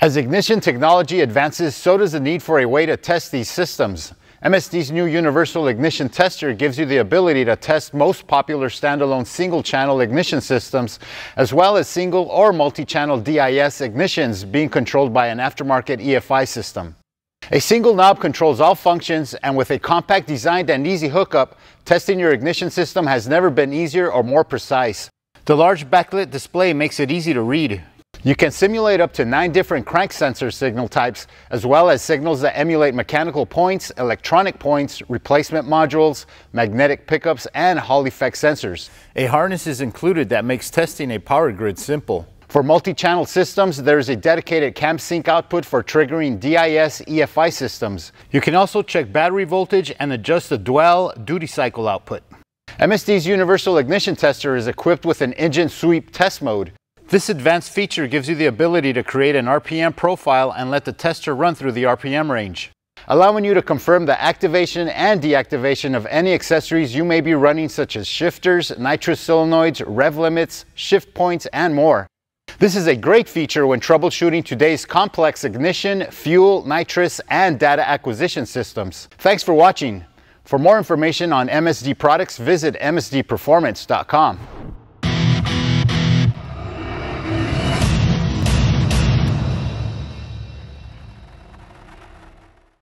As ignition technology advances, so does the need for a way to test these systems. MSD's new universal ignition tester gives you the ability to test most popular standalone single channel ignition systems, as well as single or multi channel DIS ignitions being controlled by an aftermarket EFI system. A single knob controls all functions, and with a compact design and easy hookup, testing your ignition system has never been easier or more precise. The large backlit display makes it easy to read. You can simulate up to nine different crank sensor signal types, as well as signals that emulate mechanical points, electronic points, replacement modules, magnetic pickups, and Hall effect sensors. A harness is included that makes testing a power grid simple. For multi-channel systems, there is a dedicated cam sync output for triggering DIS EFI systems. You can also check battery voltage and adjust the dwell duty cycle output. MSD's universal ignition tester is equipped with an engine sweep test mode. This advanced feature gives you the ability to create an RPM profile and let the tester run through the RPM range, allowing you to confirm the activation and deactivation of any accessories you may be running such as shifters, nitrous solenoids, rev limits, shift points, and more. This is a great feature when troubleshooting today's complex ignition, fuel, nitrous, and data acquisition systems. Thanks for watching. For more information on MSD products, visit msdperformance.com.